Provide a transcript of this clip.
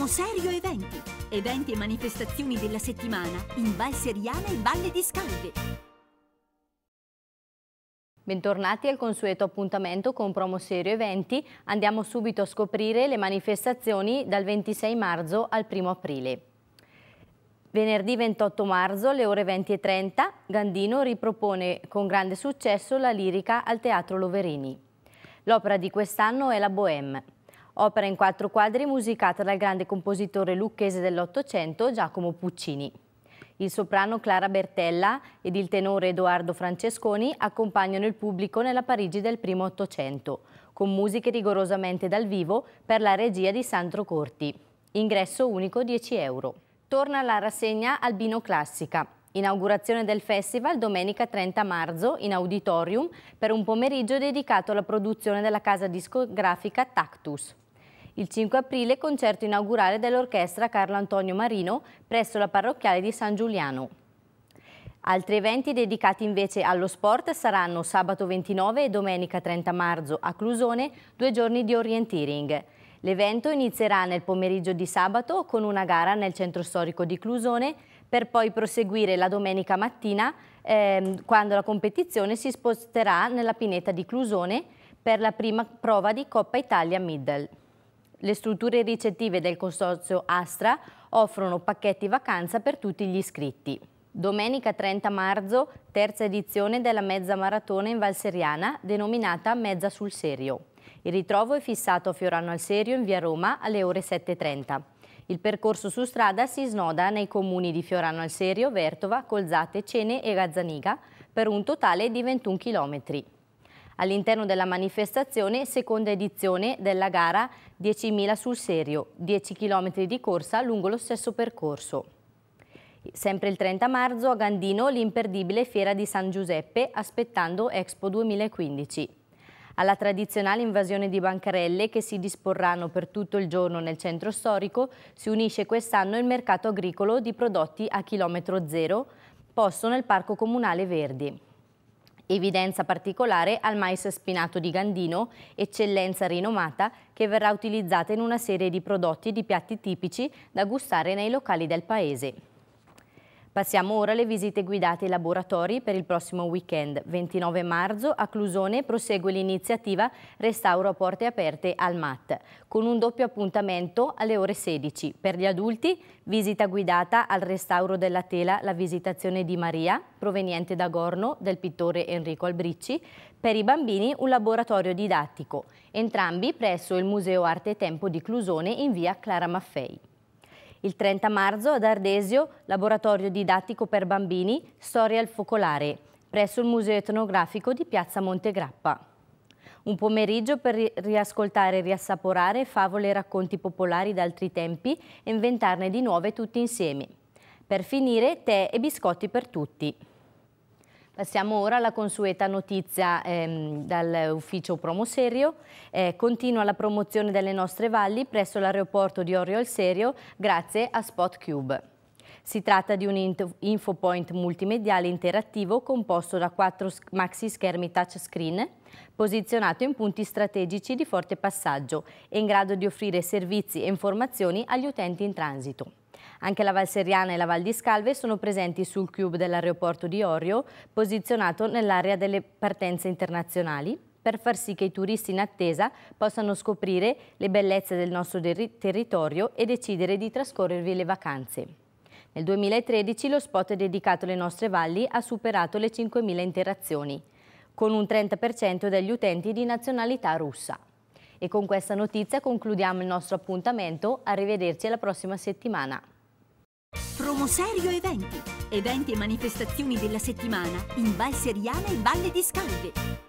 Promuoviamo Serio Eventi, eventi e manifestazioni della settimana in Val Seriana e Valle di Scalde. Bentornati al consueto appuntamento con Promoserio Eventi. Andiamo subito a scoprire le manifestazioni dal 26 marzo al 1 aprile. Venerdì 28 marzo alle ore 20.30 Gandino ripropone con grande successo la lirica al Teatro Loverini. L'opera di quest'anno è la Bohème opera in quattro quadri musicata dal grande compositore lucchese dell'Ottocento Giacomo Puccini. Il soprano Clara Bertella ed il tenore Edoardo Francesconi accompagnano il pubblico nella Parigi del primo Ottocento, con musiche rigorosamente dal vivo per la regia di Sandro Corti. Ingresso unico 10 euro. Torna la rassegna Albino Classica. Inaugurazione del festival domenica 30 marzo in auditorium per un pomeriggio dedicato alla produzione della casa discografica Tactus. Il 5 aprile concerto inaugurale dell'orchestra Carlo Antonio Marino presso la parrocchiale di San Giuliano. Altri eventi dedicati invece allo sport saranno sabato 29 e domenica 30 marzo a Clusone, due giorni di orienteering. L'evento inizierà nel pomeriggio di sabato con una gara nel centro storico di Clusone per poi proseguire la domenica mattina ehm, quando la competizione si sposterà nella pineta di Clusone per la prima prova di Coppa Italia Middle. Le strutture ricettive del consorzio Astra offrono pacchetti vacanza per tutti gli iscritti. Domenica 30 marzo, terza edizione della mezza maratona in Valseriana, denominata Mezza sul Serio. Il ritrovo è fissato a Fiorano al Serio in via Roma alle ore 7.30. Il percorso su strada si snoda nei comuni di Fiorano al Serio, Vertova, Colzate, Cene e Gazzaniga per un totale di 21 chilometri all'interno della manifestazione seconda edizione della gara 10.000 sul serio, 10 km di corsa lungo lo stesso percorso. Sempre il 30 marzo a Gandino l'imperdibile Fiera di San Giuseppe aspettando Expo 2015 alla tradizionale invasione di bancarelle che si disporranno per tutto il giorno nel centro storico, si unisce quest'anno il mercato agricolo di prodotti a chilometro zero, posto nel Parco Comunale Verdi. Evidenza particolare al mais spinato di Gandino, eccellenza rinomata che verrà utilizzata in una serie di prodotti e di piatti tipici da gustare nei locali del paese. Passiamo ora alle visite guidate ai laboratori per il prossimo weekend. 29 marzo a Clusone prosegue l'iniziativa Restauro a porte aperte al MAT, con un doppio appuntamento alle ore 16. Per gli adulti, visita guidata al restauro della tela La visitazione di Maria, proveniente da Gorno, del pittore Enrico Albricci. Per i bambini un laboratorio didattico, entrambi presso il Museo Arte e Tempo di Clusone in via Clara Maffei. Il 30 marzo ad Ardesio, laboratorio didattico per bambini, storia al focolare, presso il Museo Etnografico di Piazza Montegrappa. Un pomeriggio per riascoltare e riassaporare favole e racconti popolari altri tempi e inventarne di nuove tutti insieme. Per finire, tè e biscotti per tutti. Passiamo ora alla consueta notizia ehm, dall'ufficio Promoserio. Eh, continua la promozione delle nostre valli presso l'aeroporto di Orio al Serio grazie a Spot Cube. Si tratta di un infopoint multimediale interattivo composto da quattro maxi schermi touchscreen posizionato in punti strategici di forte passaggio e in grado di offrire servizi e informazioni agli utenti in transito. Anche la Valseriana e la Val di Scalve sono presenti sul cube dell'aeroporto di Orio, posizionato nell'area delle partenze internazionali, per far sì che i turisti in attesa possano scoprire le bellezze del nostro territorio e decidere di trascorrervi le vacanze. Nel 2013 lo spot dedicato alle nostre valli ha superato le 5.000 interazioni, con un 30% degli utenti di nazionalità russa. E con questa notizia concludiamo il nostro appuntamento, arrivederci alla prossima settimana. Promoserio Eventi. Eventi e manifestazioni della settimana in Val Seriana e Valle di Scalve.